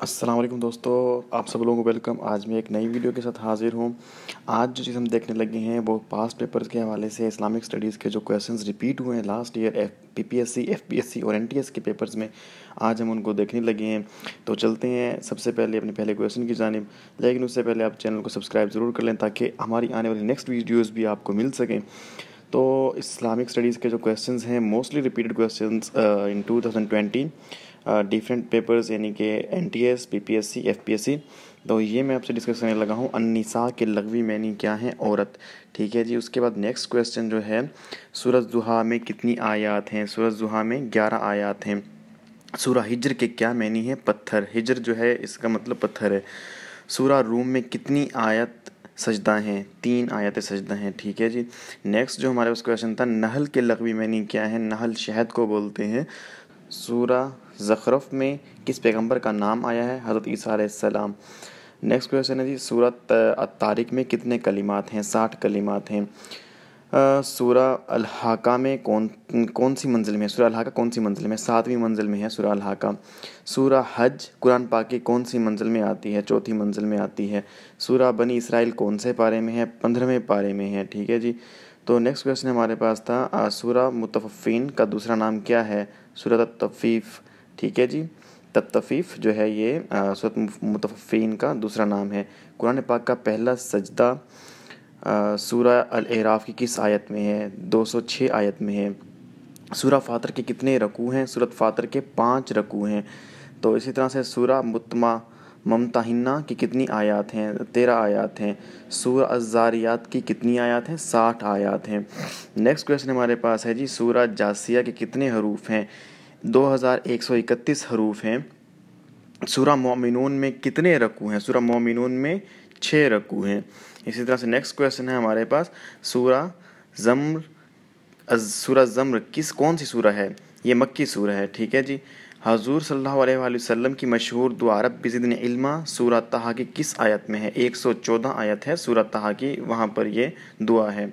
असलम दोस्तों आप सब लोगों को वेलकम आज मैं एक नई वीडियो के साथ हाजिर हूँ आज जो चीज़ हम देखने लगे हैं वो पास्ट पेपर्स के हवाले से इस्लामिक स्टडीज़ के जो क्वेश्चंस रिपीट हुए हैं last year F P P S C F P S C और एन टी एस के पेपर्स में आज हम उनको देखने लगे हैं तो चलते हैं सबसे पहले अपने पहले क्वेश्चन की जानब लेकिन उससे पहले आप चैनल को सब्सक्राइब ज़रूर कर लें ताकि हमारी आने वाली नेक्स्ट वीडियोज़ भी आपको मिल सकें तो इस्लामिक स्टडीज़ के जो क्वेश्चन हैं mostly repeated question in two thousand twenty different papers यानी कि N T S P P S C F P S C तो ये मैं आपसे डिस्कस करने लगा हूँ अनिसा के लगवी मैनी क्या है औरत ठीक है जी उसके बाद नेक्स्ट क्वेश्चन जो है सूरज दुहा में कितनी आयात हैं सूरज दुहा में ग्यारह आयात हैं सूरा हिजर के क्या मैनी है पत्थर हिजर जो है इसका मतलब पत्थर है सूरा रूम में कितनी आयत सजदा हैं तीन आयतें सजदा हैं ठीक है जी नेक्स्ट जो हमारे उस क्वेश्चन था नहल के लगवी मैनी क्या है नहल शहद को बोलते हैं सूरा ज़खरफ में किस पैगम्बर का नाम आया है हज़रत ईसा सलाम नेक्स्ट क्वेश्चन है जी सूरत तारिक में कितने कलिमात हैं साठ कलिमात हैं सूरा अलहाका में कौन कौन सी मंजिल में है सूरा अलहाका कौन सी मंजिल में सातवीं मंजिल में है सूरा अलहाका सूरा हज कुरान पाक की कौन सी मंजिल में आती है चौथी मंजिल में आती है सूरा बनी इसराइल कौन से पारे में है पंद्रहवें पारे में है ठीक है जी तो नेक्स्ट क्वेश्चन हमारे पास था सूरा मुतफ़ीन का दूसरा नाम क्या है सूरत तफ़ीफ़ ठीक है जी तफ़ीफ़ जो है ये सूरत मुतफ़ीन का दूसरा नाम है कुरान पाक का पहला सजदा सूरा अल-एराफ़ की किस आयत में है 206 आयत में है सूरा फातर के कितने रकू हैं सूरत फातर के पाँच रकू हैं तो इसी तरह से सूरा मुतमा ममताहिन्ना की कितनी आयात हैं तेरह आयात हैं सूर अज़ारियात की कितनी आयात हैं साठ आयात हैं नेक्स्ट क्वेश्चन हमारे पास है जी सूर जासिया के कितने हरूफ हैं दो हज़ार एक सौ इकतीस हरूफ हैं सूरा मोमिनून में कितने रकू हैं सूरा मोमिनून में छः रकू हैं इसी तरह से नेक्स्ट क्वेश्चन है हमारे पास सूरा जम्र सूरा जम्र किस कौन सी सूरा है ये मक्की सूरा है ठीक है जी हजूर सल्लल्लाहु की मशहूर दुआरब बिजन इल्मा सूरत तहा की किस आयत में है 114 आयत है सूरत तहा की वहाँ पर ये दुआ है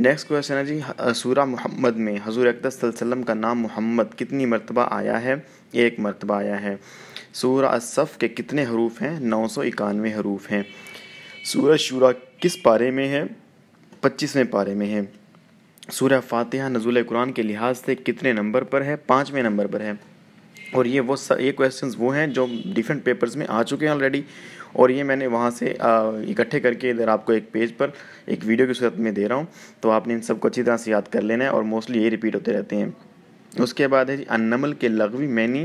नेक्स्ट क्वेश्चन है जी सूरा मोहम्मद में हजूर अकदम का नाम मोहम्मद कितनी मरतबा आया है एक मरतबा आया है सूरा असफ़ के कितने हरूफ हैं नौ सौ इक्यानवे हरूफ हैं सूरज शुरा किस पारे में है पच्चीसवें पारे में है सूर्य फातिहा नजूल कुरान के लिहाज से कितने नंबर पर है पाँचवें नंबर पर है और ये वो ये क्वेश्चंस वो हैं जो डिफरेंट पेपर्स में आ चुके हैं ऑलरेडी और ये मैंने वहाँ से इकट्ठे करके इधर आपको एक पेज पर एक वीडियो की सूरत में दे रहा हूँ तो आपने इन सबको अच्छी तरह से याद कर लेना है और मोस्टली ये रिपीट होते रहते हैं उसके बाद है जी अनमल के लगवी मैनी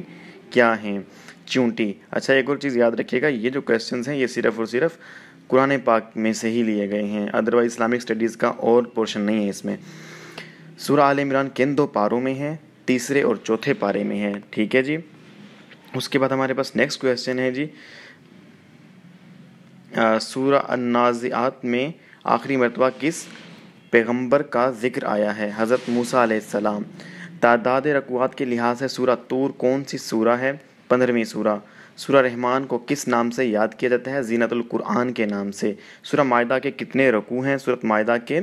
क्या हैं चूंटी अच्छा एक और चीज़ याद रखिएगा ये जो क्वेश्चन हैं ये सिर्फ और सिर्फ कुरान पाक में से ही लिए गए हैं अदरवाइज इस्लामिक स्टडीज़ का और पोर्शन नहीं है इसमें सूर्य आल इमरान किन दो पारों में है तीसरे और चौथे पारे में है ठीक है जी उसके बाद हमारे पास नेक्स्ट क्वेश्चन है जी सूर्य अन्नाजियात में आखिरी मरतबा किस पैगंबर का जिक्र आया है हज़रत मूसा सलाम तादाद रकुआत के लिहाज से सूरा तूर कौन सी सूरा है पंद्रहवीं सूरा सूर्य रहमान को किस नाम से याद किया जाता है जीनतुल कुरान के नाम से सूर्य मायदा के कितने रकू हैं सूरत मायदा के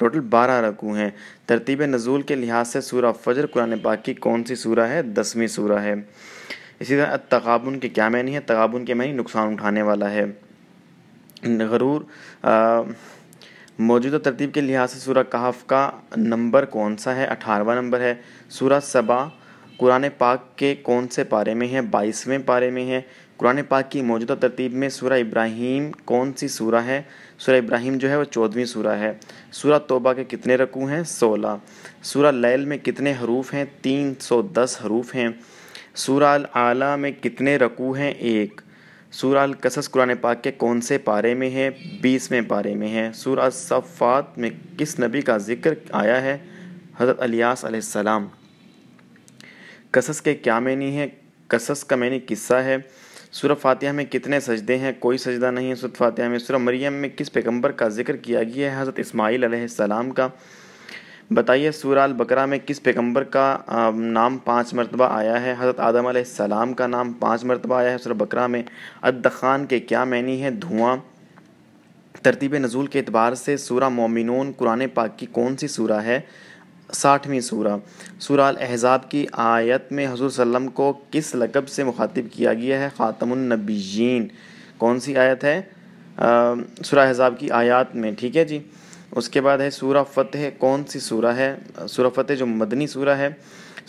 टोटल बारह रकू हैं तरतीब नज़ूल के लिहाज से सूर्य फजर कुरान पाक की कौन सी सूरह है दसवीं सूरह है इसी तरह तगाबन के क्या मैनी है तगाबन के मैनी नुकसान उठाने वाला है गरूर मौजूदा तरतीब के लिहाज से सूरह कहाफ का नंबर कौन सा है अठारहवा नंबर है सूरह सबा कुरान पाक के कौन से पारे में है बाईसवें पारे में है कुरान पाक की मौजूदा तरतीब में सूरह इब्राहिम कौन सी सूरा है सूरह इब्राहिम जो है वो चौदहवीं सूरा है सूरा तोबा के कितने रकू हैं सोलह सूरा लैल में कितने हरूफ हैं तीन सौ दस हरूफ हैं सूरा आला में कितने रकू हैं एक सूरह कसस कुरान पाक के कौन से पारे में है बीसवें पारे में है सूरह सफ़ात में किस नबी का जिक्र आया है हज़रत अलियास कसस के क्या मैनी है कसस का मैनी किस्सा है सूर फातिहा में कितने सजदे हैं कोई सजदा नहीं है सूर फातिहा में सूर मरियम में किस पैगम्बर का जिक्र किया गया है हज़रत इसमाईल सलाम का बताइए सूराल बकरा में किस पैगम्बर का नाम पाँच मरतबा आया है हज़रत आदम सलाम का नाम पाँच मरतबा आया है सूर बकरा में अद्दखान के क्या मैनी है धुआँ तरतीब नज़ुल के अतबार से सूरा मोमिनून कुरान पाक की कौन सी सूरा है साठवीं सूरा सूरा अहज़ाब की आयत में हजूर सल्लम को किस लकब से मुखातिब किया गया है ख़ातमनबीन कौन सी आयत है सूरा अहज़ाब की आयत में ठीक है जी उसके बाद है सूरा फ़तह कौन सी सूरा है सूरा फ़तह जो मदनी सूरा है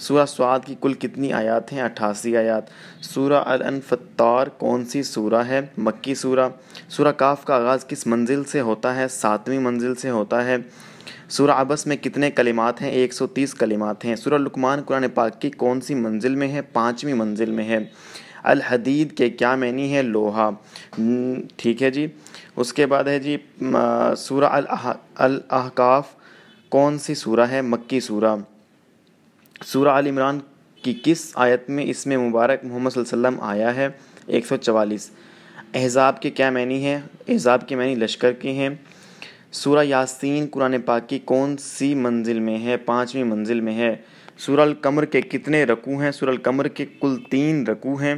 सूरा स्वाद की कुल कितनी आयात हैं अठासी आयात सूरा अनफ़ार कौन सी सूरा है मक्की सूरा सूरा काफ का आगाज़ किस मंजिल से होता है सातवीं मंजिल से होता है सूर्य अबस में कितने कलिमात हैं 130 कलिमात हैं सूर्य लुकमान कुरान पाक की कौन सी मंजिल में है पाँचवीं मंजिल में है अल हदीद के क्या मैनी है लोहा हम्म, ठीक है जी उसके बाद है जी सूरा अल अल अहकाफ कौन सी सूरा है मक्की सूरा सूरा अल इमरान की किस आयत में इसमें मुबारक मोहम्मद वसल्लम आया है एक सौ चवालीस एहज़ाब के क्या मैनी है एहज़ाब के मैनी लश्कर के हैं सूरा यासीन कुरान पाक की कौन सी मंजिल में है पाँचवीं मंजिल में है सूरल कमर के कितने रकू हैं सूरल कमर के कुल तीन रकू हैं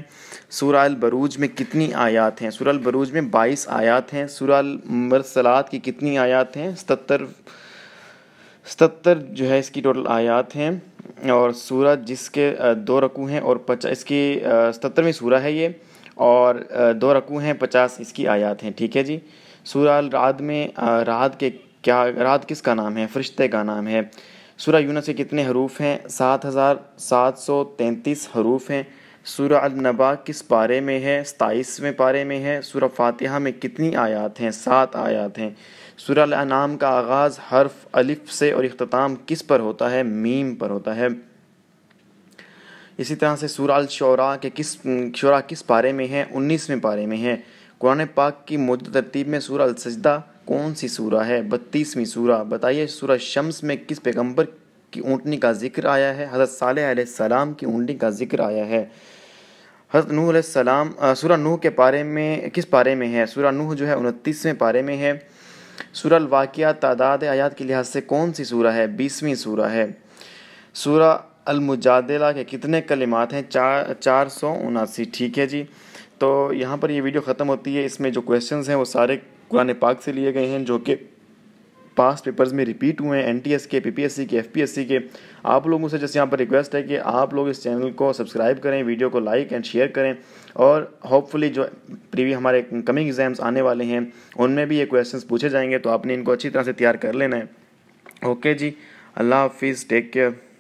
सूरल बरूज में कितनी आयात हैं सूरल बरूज में बाईस आयात हैं सूरल मरसलात की कितनी आयात हैं सतर सतर जो है इसकी टोटल आयात हैं और सूरज जिसके दो रकू हैं और पचास इसकी सतरवीं सूरह है ये और दो रकू हैं पचास इसकी आयात हैं ठीक है जी सूरह रात में रात के क्या रात किसका नाम है फरिश्ते का नाम है सूर्य यूनस के कितने हरूफ हैं सात हज़ार सात सौ तैंतीस हरूफ हैं सूर्य अलनबा किस पारे में है सताईसवें पारे में है सूर्य फातिहा में कितनी आयात हैं सात आयात हैं सूर्य अनाम का आगाज़ हर्फ अलिफ से और अख्ताम किस पर होता है मीम पर होता है इसी तरह से अल शरा के किस शरा किस पारे में है उन्नीसवें पारे में है कुरान पाक की मौजूदा तरतीब में सूर अलसजदा कौन सी सूरा है बत्तीसवीं सूरा बताइए सूरा शम्स में किस पैगम्बर की ऊँटनी का जिक्र आया है हज़रत साल सलाम की ऊँटनी का जिक्र आया है हज़रत नूह सलाम सूरा नूह के पारे में किस पारे में है सूरा नूह जो है उनतीसवें पारे में है सूरा वाक़ तादाद आयात के लिहाज से कौन सी सूरा है बीसवीं सूरा है सूरा अलमुजादला के कितने कलिमात हैं चार चार सौ उनासी ठीक है जी तो यहाँ पर ये वीडियो ख़त्म होती है इसमें जो क्वेश्चन हैं वो सारे कुरान पाक से लिए गए हैं जो कि पास पेपर्स में रिपीट हुए हैं एन के पी के एफ के आप लोगों से जैसे यहाँ पर रिक्वेस्ट है कि आप लोग इस चैनल को सब्सक्राइब करें वीडियो को लाइक एंड शेयर करें और होपफुली जो प्रीवी हमारे कमिंग एग्ज़ाम्स आने वाले हैं उनमें भी ये क्वेश्चंस पूछे जाएंगे तो आपने इनको अच्छी तरह से तैयार कर लेना है ओके जी अल्लाह हाफिज़ टेक केयर